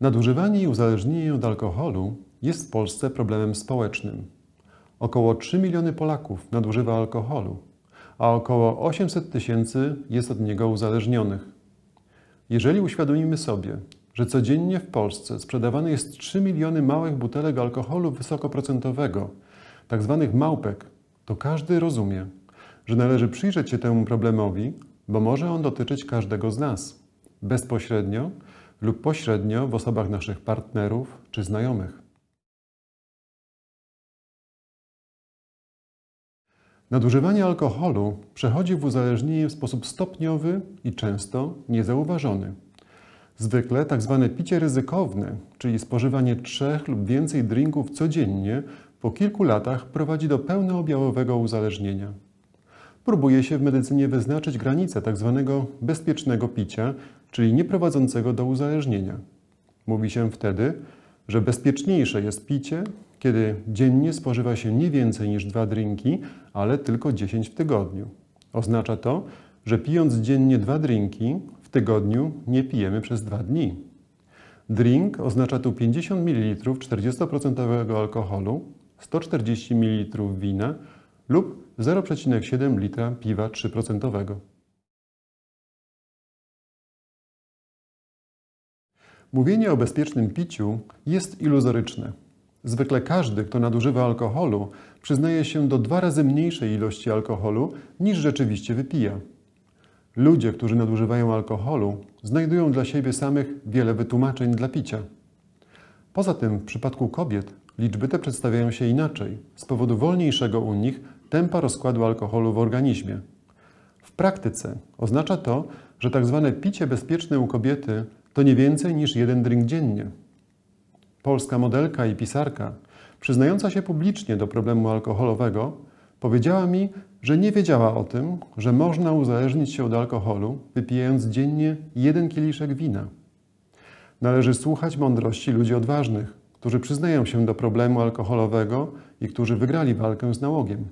Nadużywanie i uzależnienie od alkoholu jest w Polsce problemem społecznym. Około 3 miliony Polaków nadużywa alkoholu, a około 800 tysięcy jest od niego uzależnionych. Jeżeli uświadomimy sobie, że codziennie w Polsce sprzedawane jest 3 miliony małych butelek alkoholu wysokoprocentowego, tzw. Tak małpek, to każdy rozumie, że należy przyjrzeć się temu problemowi, bo może on dotyczyć każdego z nas, bezpośrednio lub pośrednio w osobach naszych partnerów czy znajomych. Nadużywanie alkoholu przechodzi w uzależnienie w sposób stopniowy i często niezauważony. Zwykle tzw. Tak picie ryzykowne, czyli spożywanie trzech lub więcej drinków codziennie, po kilku latach prowadzi do pełnoobjawowego uzależnienia. Próbuje się w medycynie wyznaczyć granice tzw. Tak bezpiecznego picia czyli nieprowadzącego do uzależnienia. Mówi się wtedy, że bezpieczniejsze jest picie, kiedy dziennie spożywa się nie więcej niż dwa drinki, ale tylko 10 w tygodniu. Oznacza to, że pijąc dziennie dwa drinki, w tygodniu nie pijemy przez dwa dni. Drink oznacza tu 50 ml 40% alkoholu, 140 ml wina lub 0,7 litra piwa 3%. Mówienie o bezpiecznym piciu jest iluzoryczne. Zwykle każdy, kto nadużywa alkoholu, przyznaje się do dwa razy mniejszej ilości alkoholu niż rzeczywiście wypija. Ludzie, którzy nadużywają alkoholu, znajdują dla siebie samych wiele wytłumaczeń dla picia. Poza tym, w przypadku kobiet, liczby te przedstawiają się inaczej, z powodu wolniejszego u nich tempa rozkładu alkoholu w organizmie. W praktyce oznacza to, że tzw. Tak picie bezpieczne u kobiety to nie więcej niż jeden drink dziennie. Polska modelka i pisarka, przyznająca się publicznie do problemu alkoholowego, powiedziała mi, że nie wiedziała o tym, że można uzależnić się od alkoholu, wypijając dziennie jeden kieliszek wina. Należy słuchać mądrości ludzi odważnych, którzy przyznają się do problemu alkoholowego i którzy wygrali walkę z nałogiem.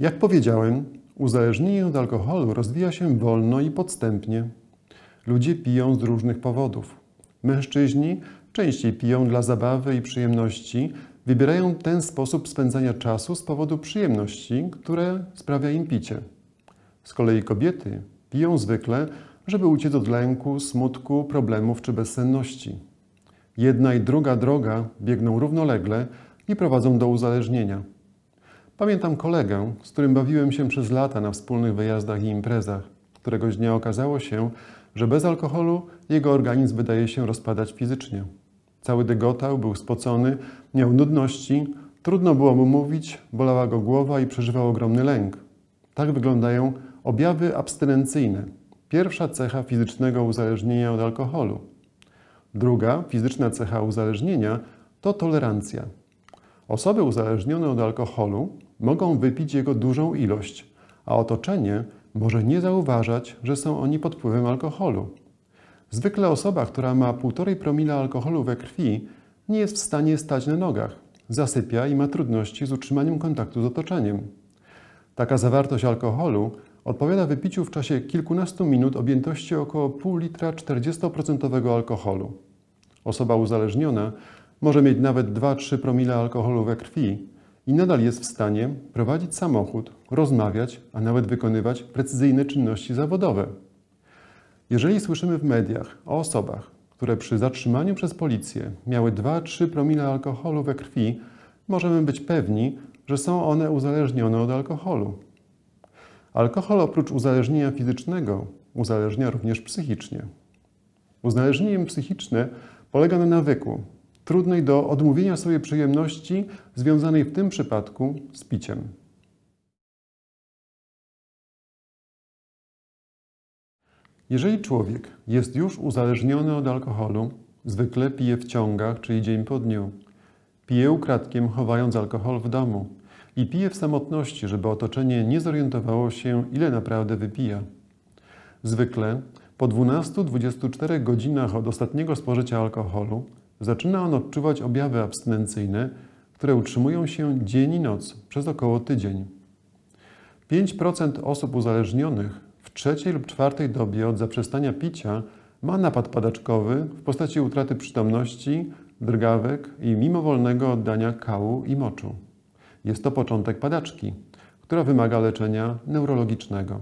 Jak powiedziałem, Uzależnienie od alkoholu rozwija się wolno i podstępnie. Ludzie piją z różnych powodów. Mężczyźni częściej piją dla zabawy i przyjemności, wybierają ten sposób spędzania czasu z powodu przyjemności, które sprawia im picie. Z kolei kobiety piją zwykle, żeby uciec od lęku, smutku, problemów czy bezsenności. Jedna i druga droga biegną równolegle i prowadzą do uzależnienia. Pamiętam kolegę, z którym bawiłem się przez lata na wspólnych wyjazdach i imprezach. Któregoś dnia okazało się, że bez alkoholu jego organizm wydaje się rozpadać fizycznie. Cały dygotał, był spocony, miał nudności, trudno było mu mówić, bolała go głowa i przeżywał ogromny lęk. Tak wyglądają objawy abstynencyjne. Pierwsza cecha fizycznego uzależnienia od alkoholu. Druga fizyczna cecha uzależnienia to tolerancja. Osoby uzależnione od alkoholu mogą wypić jego dużą ilość, a otoczenie może nie zauważać, że są oni pod wpływem alkoholu. Zwykle osoba, która ma 1,5 promila alkoholu we krwi, nie jest w stanie stać na nogach, zasypia i ma trudności z utrzymaniem kontaktu z otoczeniem. Taka zawartość alkoholu odpowiada wypiciu w czasie kilkunastu minut objętości około pół litra 40% alkoholu. Osoba uzależniona może mieć nawet 2-3 promile alkoholu we krwi, i nadal jest w stanie prowadzić samochód, rozmawiać, a nawet wykonywać precyzyjne czynności zawodowe. Jeżeli słyszymy w mediach o osobach, które przy zatrzymaniu przez policję miały 2-3 promile alkoholu we krwi, możemy być pewni, że są one uzależnione od alkoholu. Alkohol oprócz uzależnienia fizycznego uzależnia również psychicznie. Uzależnienie psychiczne polega na nawyku, trudnej do odmówienia sobie przyjemności związanej w tym przypadku z piciem. Jeżeli człowiek jest już uzależniony od alkoholu, zwykle pije w ciągach, czyli dzień po dniu, pije ukradkiem, chowając alkohol w domu i pije w samotności, żeby otoczenie nie zorientowało się, ile naprawdę wypija. Zwykle po 12-24 godzinach od ostatniego spożycia alkoholu zaczyna on odczuwać objawy abstynencyjne, które utrzymują się dzień i noc przez około tydzień. 5% osób uzależnionych w trzeciej lub czwartej dobie od zaprzestania picia ma napad padaczkowy w postaci utraty przytomności, drgawek i mimowolnego oddania kału i moczu. Jest to początek padaczki, która wymaga leczenia neurologicznego.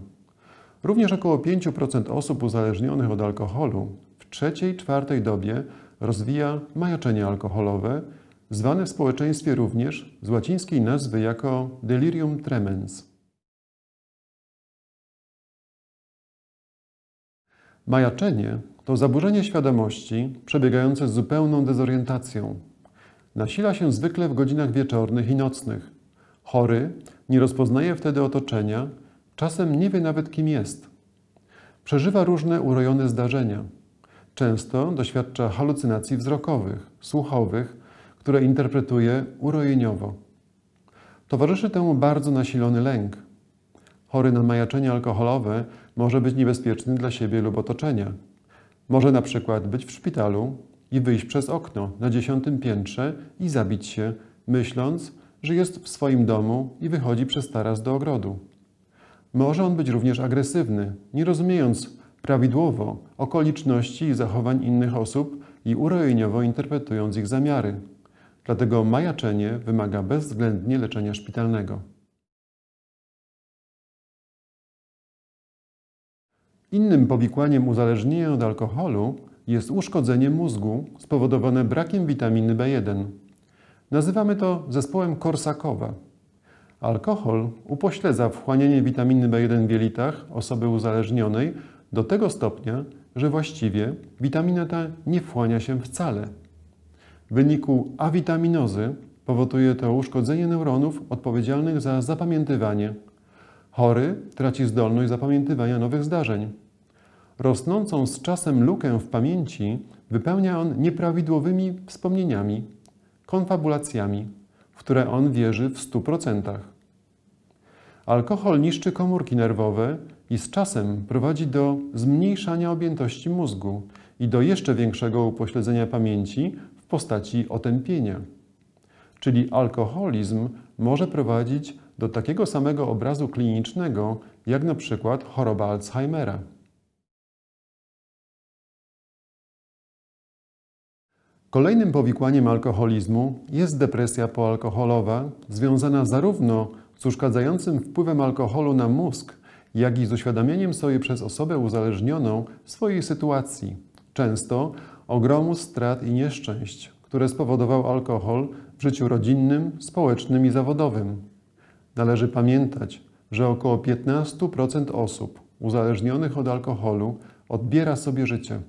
Również około 5% osób uzależnionych od alkoholu w trzeciej, czwartej dobie rozwija majaczenie alkoholowe, zwane w społeczeństwie również z łacińskiej nazwy jako delirium tremens. Majaczenie to zaburzenie świadomości przebiegające z zupełną dezorientacją. Nasila się zwykle w godzinach wieczornych i nocnych. Chory nie rozpoznaje wtedy otoczenia, czasem nie wie nawet kim jest. Przeżywa różne urojone zdarzenia – często doświadcza halucynacji wzrokowych, słuchowych, które interpretuje urojeniowo. Towarzyszy temu bardzo nasilony lęk. Chory na majaczenie alkoholowe może być niebezpieczny dla siebie lub otoczenia. Może na przykład być w szpitalu i wyjść przez okno na dziesiątym piętrze i zabić się, myśląc, że jest w swoim domu i wychodzi przez taras do ogrodu. Może on być również agresywny, nie rozumiejąc prawidłowo okoliczności i zachowań innych osób i urojeniowo interpretując ich zamiary. Dlatego majaczenie wymaga bezwzględnie leczenia szpitalnego. Innym powikłaniem uzależnienia od alkoholu jest uszkodzenie mózgu spowodowane brakiem witaminy B1. Nazywamy to zespołem Korsakowa. Alkohol upośledza wchłanianie witaminy B1 w jelitach osoby uzależnionej do tego stopnia, że właściwie witamina ta nie wchłania się wcale. W wyniku awitaminozy powoduje to uszkodzenie neuronów odpowiedzialnych za zapamiętywanie. Chory traci zdolność zapamiętywania nowych zdarzeń. Rosnącą z czasem lukę w pamięci wypełnia on nieprawidłowymi wspomnieniami, konfabulacjami, w które on wierzy w stu procentach. Alkohol niszczy komórki nerwowe i z czasem prowadzi do zmniejszania objętości mózgu i do jeszcze większego upośledzenia pamięci w postaci otępienia. Czyli alkoholizm może prowadzić do takiego samego obrazu klinicznego, jak na przykład choroba Alzheimera. Kolejnym powikłaniem alkoholizmu jest depresja poalkoholowa, związana zarówno z uszkadzającym wpływem alkoholu na mózg, jak i z uświadamianiem sobie przez osobę uzależnioną swojej sytuacji, często ogromu strat i nieszczęść, które spowodował alkohol w życiu rodzinnym, społecznym i zawodowym. Należy pamiętać, że około 15% osób uzależnionych od alkoholu odbiera sobie życie.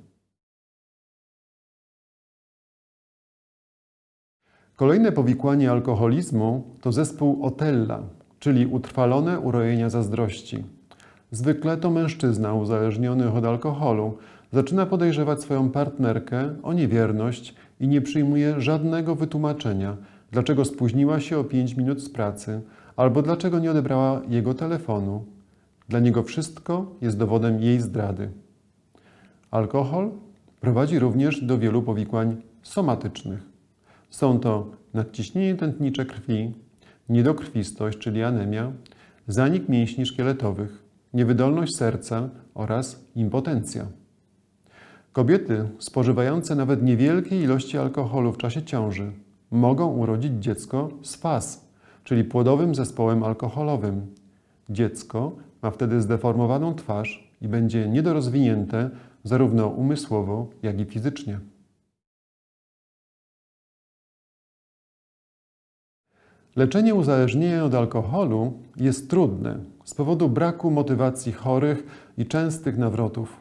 Kolejne powikłanie alkoholizmu to zespół Otella, czyli utrwalone urojenia zazdrości. Zwykle to mężczyzna uzależniony od alkoholu zaczyna podejrzewać swoją partnerkę o niewierność i nie przyjmuje żadnego wytłumaczenia, dlaczego spóźniła się o 5 minut z pracy albo dlaczego nie odebrała jego telefonu. Dla niego wszystko jest dowodem jej zdrady. Alkohol prowadzi również do wielu powikłań somatycznych. Są to nadciśnienie tętnicze krwi, niedokrwistość, czyli anemia, zanik mięśni szkieletowych, niewydolność serca oraz impotencja. Kobiety spożywające nawet niewielkiej ilości alkoholu w czasie ciąży mogą urodzić dziecko z FAS, czyli płodowym zespołem alkoholowym. Dziecko ma wtedy zdeformowaną twarz i będzie niedorozwinięte zarówno umysłowo, jak i fizycznie. Leczenie uzależnienia od alkoholu jest trudne z powodu braku motywacji chorych i częstych nawrotów.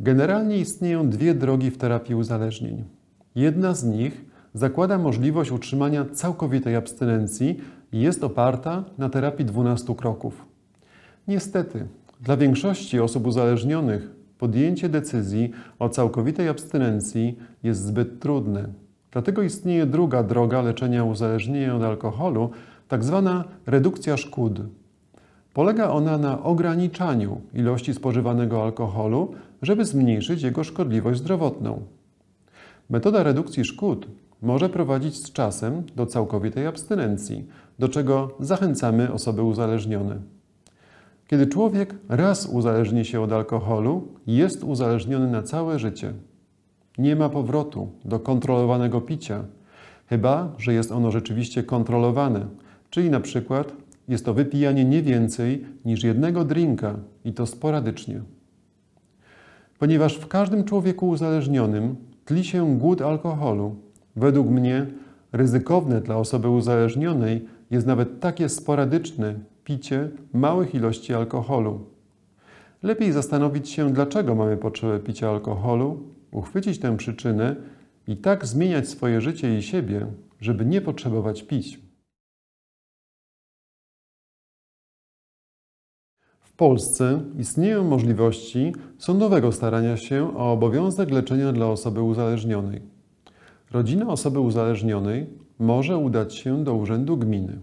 Generalnie istnieją dwie drogi w terapii uzależnień. Jedna z nich zakłada możliwość utrzymania całkowitej abstynencji i jest oparta na terapii 12 kroków. Niestety, dla większości osób uzależnionych podjęcie decyzji o całkowitej abstynencji jest zbyt trudne Dlatego istnieje druga droga leczenia uzależnienia od alkoholu, tak zwana redukcja szkód. Polega ona na ograniczaniu ilości spożywanego alkoholu, żeby zmniejszyć jego szkodliwość zdrowotną. Metoda redukcji szkód może prowadzić z czasem do całkowitej abstynencji, do czego zachęcamy osoby uzależnione. Kiedy człowiek raz uzależni się od alkoholu, jest uzależniony na całe życie. Nie ma powrotu do kontrolowanego picia, chyba że jest ono rzeczywiście kontrolowane, czyli na przykład jest to wypijanie nie więcej niż jednego drinka i to sporadycznie. Ponieważ w każdym człowieku uzależnionym tli się głód alkoholu, według mnie ryzykowne dla osoby uzależnionej jest nawet takie sporadyczne picie małych ilości alkoholu. Lepiej zastanowić się, dlaczego mamy potrzebę picia alkoholu uchwycić tę przyczynę i tak zmieniać swoje życie i siebie, żeby nie potrzebować pić. W Polsce istnieją możliwości sądowego starania się o obowiązek leczenia dla osoby uzależnionej. Rodzina osoby uzależnionej może udać się do urzędu gminy,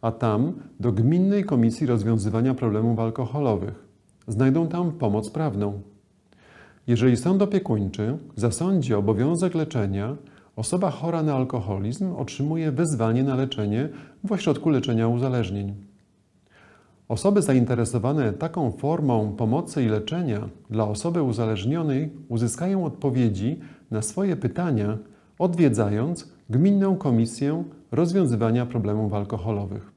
a tam do Gminnej Komisji Rozwiązywania Problemów Alkoholowych. Znajdą tam pomoc prawną. Jeżeli sąd opiekuńczy zasądzi obowiązek leczenia, osoba chora na alkoholizm otrzymuje wezwanie na leczenie w ośrodku leczenia uzależnień. Osoby zainteresowane taką formą pomocy i leczenia dla osoby uzależnionej uzyskają odpowiedzi na swoje pytania, odwiedzając Gminną Komisję Rozwiązywania Problemów Alkoholowych.